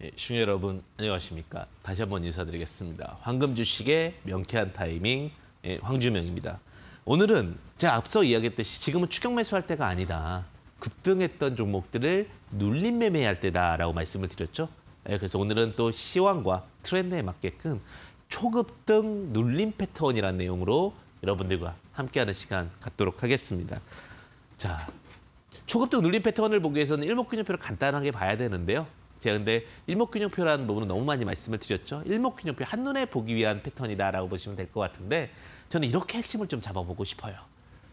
예, 시청자 여러분 안녕하십니까? 다시 한번 인사드리겠습니다. 황금 주식의 명쾌한 타이밍 예, 황주명입니다. 오늘은 제가 앞서 이야기했듯이 지금은 추격 매수할 때가 아니다. 급등했던 종목들을 눌림 매매할 때다라고 말씀을 드렸죠. 예, 그래서 오늘은 또 시황과 트렌드에 맞게끔 초급등 눌림 패턴이라는 내용으로 여러분들과 함께하는 시간 갖도록 하겠습니다. 자, 초급등 눌림 패턴을 보기 위해서는 일목균형표를 간단하게 봐야 되는데요. 제가 근데 일목균형표라는 부분은 너무 많이 말씀을 드렸죠. 일목균형표 한눈에 보기 위한 패턴이다라고 보시면 될 것 같은데 저는 이렇게 핵심을 좀 잡아보고 싶어요.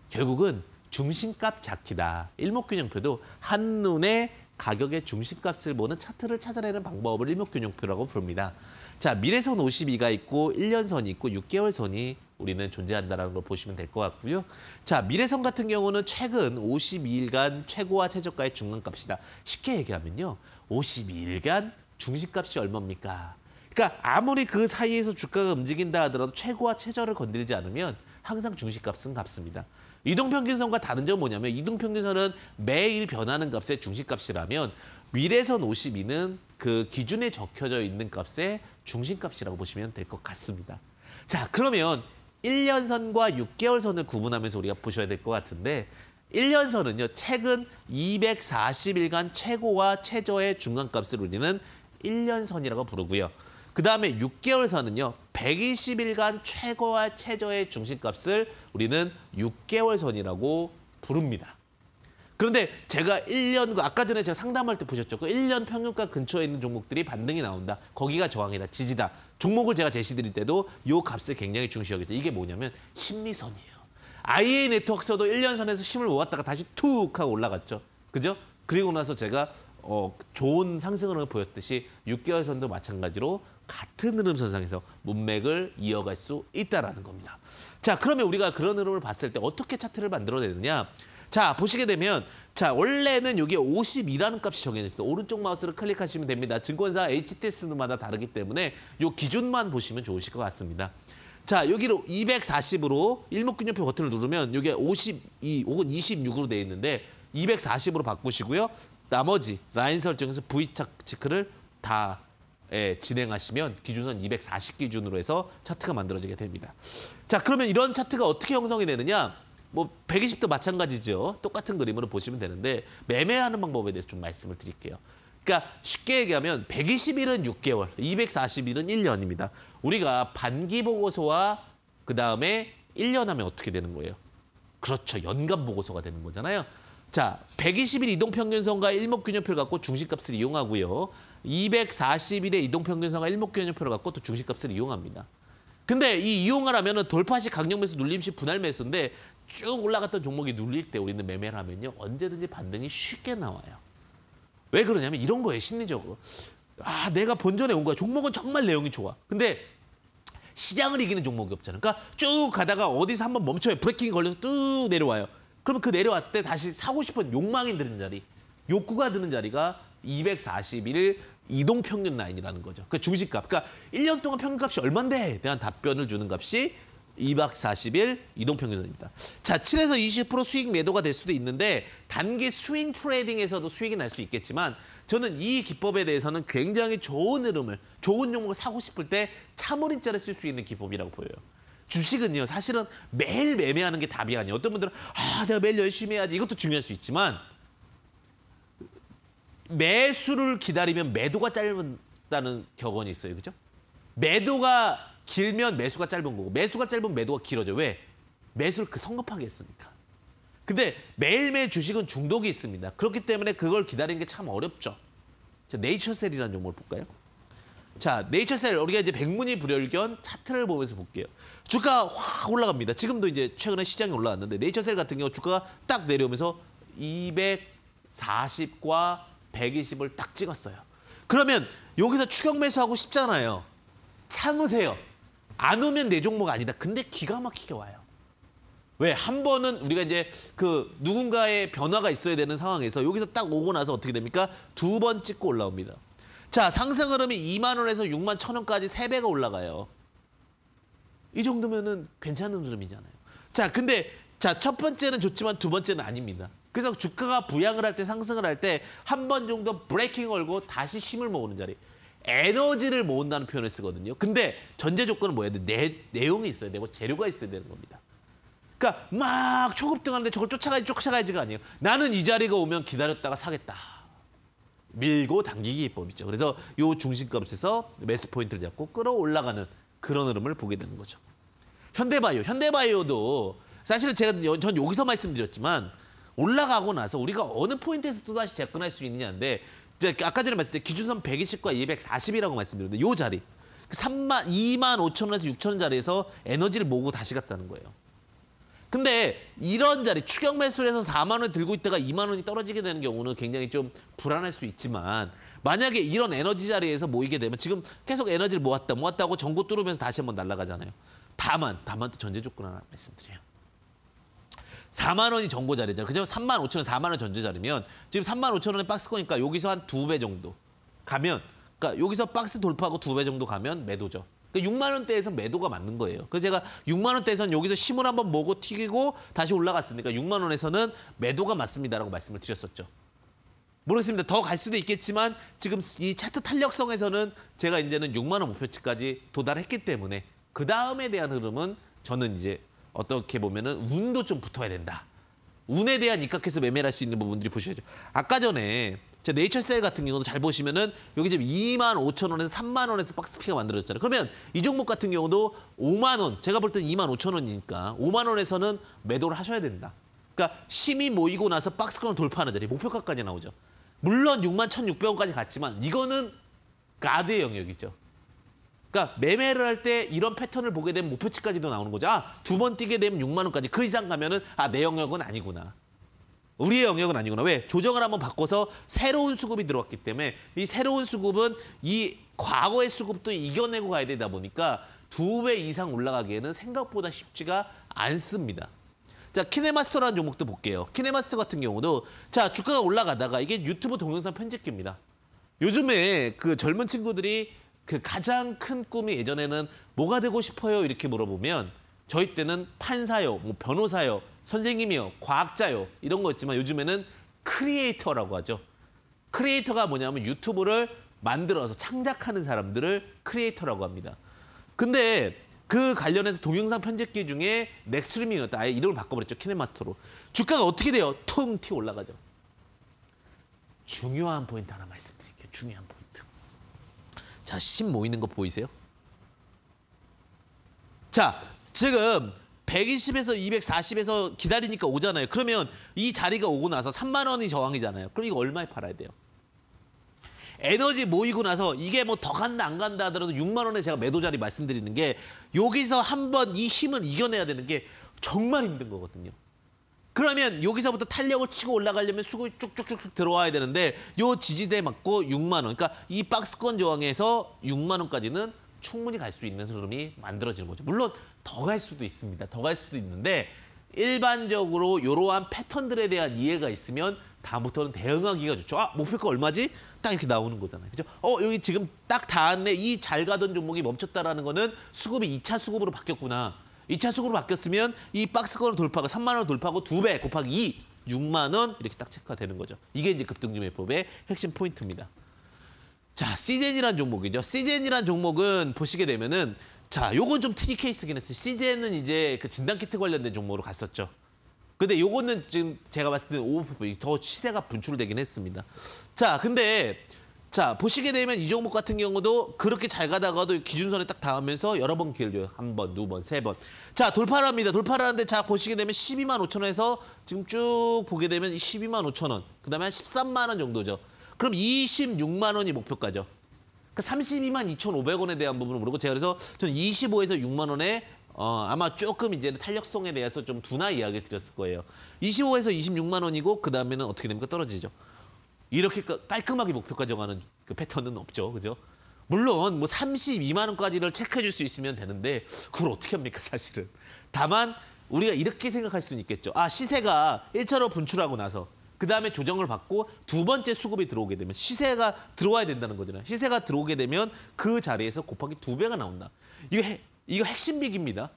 결국은 중심값 잡기다. 일목균형표도 한눈에 가격의 중심값을 보는 차트를 찾아내는 방법을 일목균형표라고 부릅니다. 자, 미래선 52가 있고 1년선이 있고 6개월선이 우리는 존재한다는 라걸 보시면 될 것 같고요. 자, 미래성 같은 경우는 최근 52일간 최고와 최저가의 중간값이다. 쉽게 얘기하면요. 52일간 중심값이 얼마입니까? 그러니까 아무리 그 사이에서 주가가 움직인다 하더라도 최고와 최저를 건들지 않으면 항상 중시값은 값습니다. 이동평균선과 다른 점은 뭐냐면 이동평균선은 매일 변하는 값의 중시값이라면 미래선 52는 그 기준에 적혀져 있는 값의 중심값이라고 보시면 될 것 같습니다. 자 그러면 1년 선과 6개월 선을 구분하면서 우리가 보셔야 될 것 같은데 1년 선은요. 최근 240일간 최고와 최저의 중간값을 우리는 1년 선이라고 부르고요. 그다음에 6개월 선은요. 120일간 최고와 최저의 중심값을 우리는 6개월 선이라고 부릅니다. 그런데 제가 1년, 그 아까 전에 제가 상담할 때 보셨죠? 그 1년 평균가 근처에 있는 종목들이 반등이 나온다. 거기가 저항이다, 지지다. 종목을 제가 제시드릴 때도 요 값을 굉장히 중시하겠죠. 이게 뭐냐면 심리선이에요. IA 네트워크에서도 1년 선에서 심을 모았다가 다시 툭 하고 올라갔죠. 그죠? 그리고 나서 제가 어, 좋은 상승 흐름을 보였듯이 6개월 선도 마찬가지로 같은 흐름선상에서 문맥을 이어갈 수 있다라는 겁니다. 자, 그러면 우리가 그런 흐름을 봤을 때 어떻게 차트를 만들어내느냐? 자, 보시게 되면 자, 원래는 여기에 52라는 값이 정해져 있어. 오른쪽 마우스를 클릭하시면 됩니다. 증권사 HTS마다 다르기 때문에 요 기준만 보시면 좋으실 것 같습니다. 자, 여기로 240으로 일목균형표 버튼을 누르면 여기에 52 혹은 26으로 되어 있는데 240으로 바꾸시고요. 나머지 라인 설정에서 V착 체크를 다 예, 진행하시면 기준선 240 기준으로 해서 차트가 만들어지게 됩니다. 자, 그러면 이런 차트가 어떻게 형성이 되느냐? 뭐 120도 마찬가지죠. 똑같은 그림으로 보시면 되는데 매매하는 방법에 대해서 좀 말씀을 드릴게요. 그러니까 쉽게 얘기하면 120일은 6개월, 240일은 1년입니다. 우리가 반기 보고서와 그다음에 1년 하면 어떻게 되는 거예요? 그렇죠. 연간 보고서가 되는 거잖아요. 자, 120일 이동평균선과 일목균형표를 갖고 중심값을 이용하고요. 240일의 이동평균선과 일목균형표를 갖고 또 중심값을 이용합니다. 근데 이 이용하라면 을 돌파시 강력매수 눌림시 분할매수인데 쭉 올라갔던 종목이 눌릴 때 우리는 매매를 하면요. 언제든지 반등이 쉽게 나와요. 왜 그러냐면 이런 거예요, 심리적으로. 아, 내가 본전에 온 거야. 종목은 정말 내용이 좋아. 근데 시장을 이기는 종목이 없잖아. 그러니까 쭉 가다가 어디서 한번 멈춰요. 브레이킹이 걸려서 뚝 내려와요. 그러면 그 내려왔을 때 다시 사고 싶은 욕망이 드는 자리, 욕구가 드는 자리가 241 이동 평균 라인이라는 거죠. 그 그러니까 주식값. 그러니까 1년 동안 평균값이 얼만데 대한 답변을 주는 값이 2박 40일 이동평균선입니다. 자, 7에서 20% 수익 매도가 될 수도 있는데 단기 스윙 트레이딩에서도 수익이 날 수 있겠지만 저는 이 기법에 대해서는 굉장히 좋은 흐름을, 좋은 종목을 사고 싶을 때 참을인 자를쓸 수 있는 기법이라고 보여요. 주식은요, 사실은 매일 매매하는 게 답이 아니에요. 어떤 분들은 아, 내가 매일 열심히 해야지 이것도 중요할 수 있지만 매수를 기다리면 매도가 짧다는 격언이 있어요. 그죠? 매도가 길면 매수가 짧은 거고 매수가 짧은 매도가 길어져. 왜? 매수를 그 성급하게 했습니까? 근데 매일매일 주식은 중독이 있습니다. 그렇기 때문에 그걸 기다리는 게 참 어렵죠. 자, 네이처셀이라는 종목을 볼까요? 자, 네이처셀 우리가 이제 백문이 불여일견 차트를 보면서 볼게요. 주가 확 올라갑니다. 지금도 이제 최근에 시장이 올라왔는데 네이처셀 같은 경우 주가가 딱 내려오면서 240과 120을 딱 찍었어요. 그러면 여기서 추격 매수하고 싶잖아요. 참으세요. 안 오면 내 종목 아니다. 근데 기가 막히게 와요. 왜? 한 번은 우리가 이제 그 누군가의 변화가 있어야 되는 상황에서 여기서 딱 오고 나서 어떻게 됩니까? 두 번 찍고 올라옵니다. 자, 상승 흐름이 2만 원에서 6만 천 원까지 세배가 올라가요. 이 정도면은 괜찮은 흐름이잖아요. 자, 근데 자, 첫 번째는 좋지만 두 번째는 아닙니다. 그래서 주가가 부양을 할 때 상승을 할 때 한 번 정도 브레이킹 걸고 다시 힘을 모으는 자리. 에너지를 모은다는 표현을 쓰거든요. 근데 전제 조건은 뭐야? 내, 내용이 있어야 되고 재료가 있어야 되는 겁니다. 그러니까 막 초급등하는데 저걸 쫓아가야지 쫓아가야지가 아니에요. 나는 이 자리가 오면 기다렸다가 사겠다. 밀고 당기기 기법이죠. 그래서 요 중심값에서 매스 포인트를 잡고 끌어올라가는 그런 흐름을 보게 되는 거죠. 현대바이오, 현대바이오도 사실은 제가 전 여기서 말씀드렸지만 올라가고 나서 우리가 어느 포인트에서 또다시 접근할 수 있느냐인데 이제 아까 전에 말씀드린 기준선 120과 240이라고 말씀드렸는데 이 자리 3만 그 2만 5천 원에서 6천 원 자리에서 에너지를 모으고 다시 갔다는 거예요. 근데 이런 자리 추격 매수해서 4만 원 들고 있다가 2만 원이 떨어지게 되는 경우는 굉장히 좀 불안할 수 있지만 만약에 이런 에너지 자리에서 모이게 되면 지금 계속 에너지를 모았다 모았다 고 전고 뚫으면서 다시 한번 날아가잖아요. 다만 다만 또 전제 조건 하나 말씀드려요. 4만 원이 전고 자리잖아요. 그죠? 3만 5천 원, 4만 원 전제 자리면 지금 3만 5천 원에 박스 거니까 여기서 한 두 배 정도 가면 그러니까 여기서 박스 돌파하고 두 배 정도 가면 매도죠. 그 그러니까 6만 원대에서 매도가 맞는 거예요. 그래서 제가 6만 원대에서는 여기서 심을 한번 모고 튀기고 다시 올라갔으니까 6만 원에서는 매도가 맞습니다라고 말씀을 드렸었죠. 모르겠습니다. 더 갈 수도 있겠지만 지금 이 차트 탄력성에서는 제가 이제는 6만 원 목표치까지 도달했기 때문에 그 다음에 대한 흐름은 저는 이제 어떻게 보면은 운도 좀 붙어야 된다. 운에 대한 입각해서 매매를 할 수 있는 부분들이 보셔야죠 아까 전에 제 네이처셀 같은 경우도 잘 보시면은 여기 지금 2만 5천 원에서 3만 원에서 박스피가 만들어졌잖아요. 그러면 이 종목 같은 경우도 5만 원, 제가 볼 때는 2만 5천 원이니까 5만 원에서는 매도를 하셔야 된다. 그러니까 심이 모이고 나서 박스권을 돌파하는 자리, 목표가까지 나오죠. 물론 6만 1,600원까지 갔지만 이거는 가드의 영역이죠. 그러니까 매매를 할 때 이런 패턴을 보게 되면 목표치까지도 나오는 거죠. 아, 두번 뛰게 되면 6만 원까지. 그 이상 가면은 아, 내 영역은 아니구나. 우리의 영역은 아니구나. 왜? 조정을 한번 바꿔서 새로운 수급이 들어왔기 때문에 이 새로운 수급은 이 과거의 수급도 이겨내고 가야 되다 보니까 두 배 이상 올라가기에는 생각보다 쉽지가 않습니다. 자, 키네마스터라는 종목도 볼게요. 키네마스터 같은 경우도 자, 주가가 올라가다가 이게 유튜브 동영상 편집기입니다. 요즘에 그 젊은 친구들이 그 가장 큰 꿈이 예전에는 뭐가 되고 싶어요? 이렇게 물어보면 저희 때는 판사요, 뭐 변호사요, 선생님이요, 과학자요 이런 거였지만 요즘에는 크리에이터라고 하죠. 크리에이터가 뭐냐면 유튜브를 만들어서 창작하는 사람들을 크리에이터라고 합니다. 근데 그 관련해서 동영상 편집기 중에 넥스트리밍이었다. 아예 이름을 바꿔버렸죠. 키네마스터로. 주가가 어떻게 돼요? 퉁! 튀 올라가죠. 중요한 포인트 하나 말씀드릴게요. 중요한 포인트. 자, 10 모이는 거 보이세요? 자, 지금 120에서 240에서 기다리니까 오잖아요. 그러면 이 자리가 오고 나서 3만 원이 저항이잖아요. 그럼 이거 얼마에 팔아야 돼요? 에너지 모이고 나서 이게 뭐 더 간다 안 간다 하더라도 6만 원에 제가 매도 자리 말씀드리는 게 여기서 한번 이 힘을 이겨내야 되는 게 정말 힘든 거거든요. 그러면 여기서부터 탄력을 치고 올라가려면 수급이 쭉쭉쭉 쭉 들어와야 되는데 요 지지대 맞고 6만 원. 그러니까 이 박스권 저항에서 6만 원까지는 충분히 갈 수 있는 흐름이 만들어지는 거죠. 물론 더 갈 수도 있습니다. 더 갈 수도 있는데 일반적으로 이러한 패턴들에 대한 이해가 있으면 다음부터는 대응하기가 좋죠. 아, 목표가 얼마지? 딱 이렇게 나오는 거잖아요. 그죠? 어, 여기 지금 딱 닿았네. 이 잘 가던 종목이 멈췄다라는 거는 수급이 2차 수급으로 바뀌었구나. 2차 수급으로 바뀌었으면 이 박스권을 돌파하고 3만 원 돌파하고 두 배 곱하기 2, 6만 원 이렇게 딱 체크가 되는 거죠. 이게 이제 급등기매법의 핵심 포인트입니다. 자, 시젠이란 종목이죠. 시젠이란 종목은 보시게 되면은 자, 요건 좀 특이 케이스긴 했어요. 시젠은 이제 그 진단 키트 관련된 종목으로 갔었죠. 근데 요거는 지금 제가 봤을 때는 오버퍼더 시세가 분출되긴 했습니다. 자, 근데 자 보시게 되면 이종목 같은 경우도 그렇게 잘 가다가도 기준선에 딱 닿으면서 여러 번 길죠 한 번, 두 번, 세 번. 자 돌파를 합니다. 돌파를 하는데 자 보시게 되면 12만 5천 원에서 지금 쭉 보게 되면 12만 5천 원. 그다음에 한 13만 원 정도죠. 그럼 26만 원이 목표가죠. 그 32만 2,500원에 대한 부분을 모르고 제가 그래서 전 25에서 6만 원에 어, 아마 조금 이제 는 탄력성에 대해서 좀 두나 이야기 드렸을 거예요. 25에서 26만 원이고 그 다음에는 어떻게 됩니까? 떨어지죠. 이렇게 그 깔끔하게 목표가 정하는 그 패턴은 없죠. 그죠? 물론 뭐 32만 원까지를 체크해 줄 수 있으면 되는데 그걸 어떻게 합니까 사실은. 다만 우리가 이렇게 생각할 수는 있겠죠. 아 시세가 1차로 분출하고 나서 그다음에 조정을 받고 두 번째 수급이 들어오게 되면 시세가 들어와야 된다는 거잖아요. 시세가 들어오게 되면 그 자리에서 곱하기 두 배가 나온다. 이거 해, 이거 핵심 빅입니다.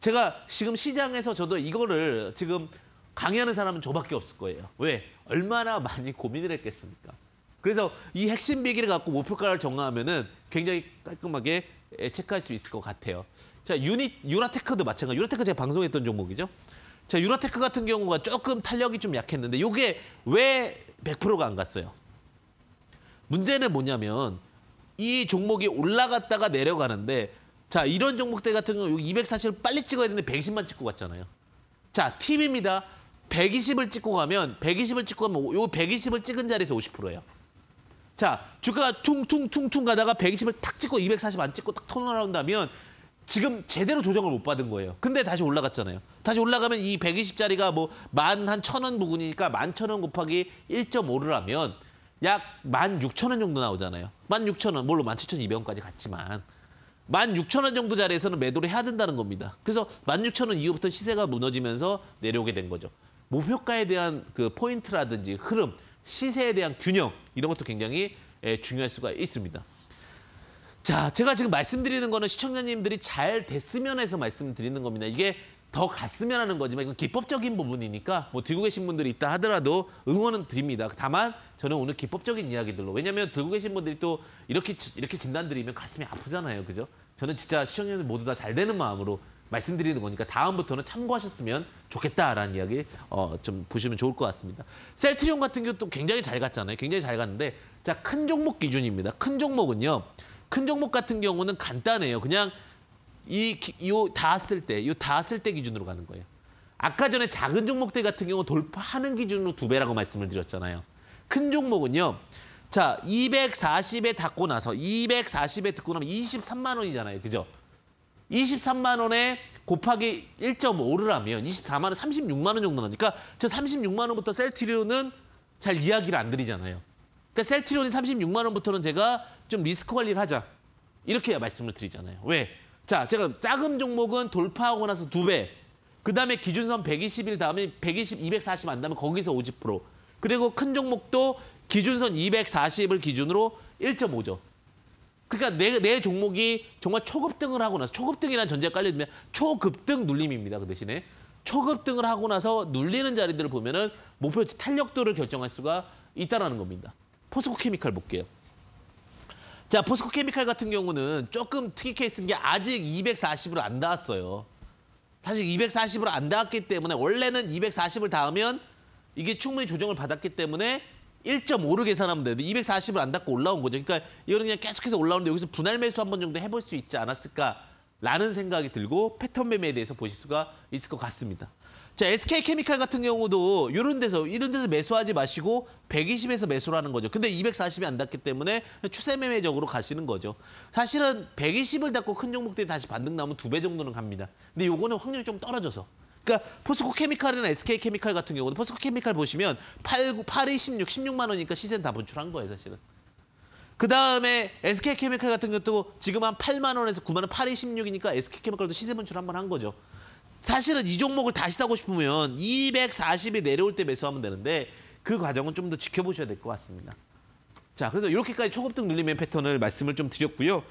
제가 지금 시장에서 저도 이거를 지금 강의하는 사람은 저밖에 없을 거예요. 왜? 얼마나 많이 고민을 했겠습니까? 그래서 이 핵심 비기를 갖고 목표가를 정하면은 굉장히 깔끔하게 예, 체크할 수 있을 것 같아요. 자, 유니 유라테크도 마찬가지. 유라테크 제가 방송했던 종목이죠. 자, 유라테크 같은 경우가 조금 탄력이 좀 약했는데 이게 왜 100%가 안 갔어요? 문제는 뭐냐면 이 종목이 올라갔다가 내려가는데 자, 이런 종목들 같은 경우 240을 빨리 찍어야 되는데 120만 찍고 갔잖아요. 자, 팁입니다. 120을 찍고 가면 120을 찍고 가면 요 120을 찍은 자리에서 50%예요. 자, 주가가 퉁퉁퉁퉁 가다가 120을 탁 찍고 240 안 찍고 딱턴어라운드면 지금 제대로 조정을 못 받은 거예요. 근데 다시 올라갔잖아요. 다시 올라가면 이 120짜리가 뭐 만 한 천 원 부근이니까 만 천 원 곱하기 1.5를 하면 약 만 육천 원 정도 나오잖아요. 만 육천 원 물론 만 칠천 이백 원까지 갔지만 만 육천 원 정도 자리에서는 매도를 해야 된다는 겁니다. 그래서 만 육천 원 이후부터 시세가 무너지면서 내려오게 된 거죠. 목표가에 대한 그 포인트라든지 흐름, 시세에 대한 균형 이런 것도 굉장히 예, 중요할 수가 있습니다. 자, 제가 지금 말씀드리는 거는 시청자님들이 잘 됐으면 해서 말씀드리는 겁니다. 이게 더 갔으면 하는 거지만 이건 기법적인 부분이니까 뭐 들고 계신 분들이 있다 하더라도 응원은 드립니다. 다만 저는 오늘 기법적인 이야기들로 왜냐하면 들고 계신 분들이 또 이렇게 이렇게 진단 드리면 가슴이 아프잖아요, 그죠? 저는 진짜 시청자들 모두 다 잘 되는 마음으로 말씀드리는 거니까 다음부터는 참고하셨으면 좋겠다라는 이야기 어, 좀 보시면 좋을 것 같습니다. 셀트리온 같은 경우도 굉장히 잘 갔잖아요. 굉장히 잘 갔는데 자큰 종목 기준입니다. 큰 종목은요. 큰 종목 같은 경우는 간단해요. 그냥 이요 닿았을 때, 요 닿았을 때 기준으로 가는 거예요. 아까 전에 작은 종목들 같은 경우 돌파하는 기준으로 두 배라고 말씀을 드렸잖아요. 큰 종목은요. 자, 240에 닿고 나서 240에 듣고 나면 23만 원이잖아요. 그죠? 23만 원에 곱하기 1.5를 하면 24만 원, 36만 원 정도 나니까 저 36만 원부터 셀트리온은 잘 이야기를 안 드리잖아요. 그러니까 셀트리온이 36만 원부터는 제가 좀 리스크 관리를 하자. 이렇게 말씀을 드리잖아요. 왜? 자, 제가 작은 종목은 돌파하고 나서 두 배. 그다음에 기준선 120일 다음에 120, 240안 다음에 거기서 50%. 그리고 큰 종목도 기준선 240을 기준으로 1.5죠. 그러니까 내, 내 종목이 정말 초급등을 하고 나서 초급등이라는 전제가 깔려들면 초급등 눌림입니다. 그 대신에 초급등을 하고 나서 눌리는 자리들을 보면은 목표치 탄력도를 결정할 수가 있다라는 겁니다. 포스코 케미칼 볼게요. 자, 포스코 케미칼 같은 경우는 조금 특이 케이스인 게 아직 2 4 0으로안 닿았어요. 사실 2 4 0으로안 닿았기 때문에 원래는 240을 닿으면 이게 충분히 조정을 받았기 때문에 1.5로 계산하면 되는데 240을 안 닫고 올라온 거죠. 그러니까 이거는 그냥 계속해서 올라오는데 여기서 분할 매수 한 번 정도 해볼 수 있지 않았을까라는 생각이 들고 패턴 매매에 대해서 보실 수가 있을 것 같습니다. 자, SK 케미칼 같은 경우도 이런 데서 이런 데서 매수하지 마시고 120에서 매수를 하는 거죠. 근데 240이 안 닿기 때문에 추세 매매적으로 가시는 거죠. 사실은 120을 닿고 큰 종목들이 다시 반등 나오면 두 배 정도는 갑니다. 근데 요거는 확률이 좀 떨어져서 그러니까 포스코 케미칼이나 SK 케미칼 같은 경우는 포스코 케미칼 보시면 8, 8 16, 16만 원이니까 시세는 다 분출한 거예요, 사실은. 그다음에 SK 케미칼 같은 것도 지금 한 8만 원에서 9만 원, 8이 16이니까 SK 케미칼도 시세 분출 한번 한 거죠. 사실은 이 종목을 다시 사고 싶으면 240이 내려올 때 매수하면 되는데 그 과정은 좀 더 지켜보셔야 될 것 같습니다. 자, 그래서 이렇게까지 초급등 눌림의 패턴을 말씀을 좀 드렸고요.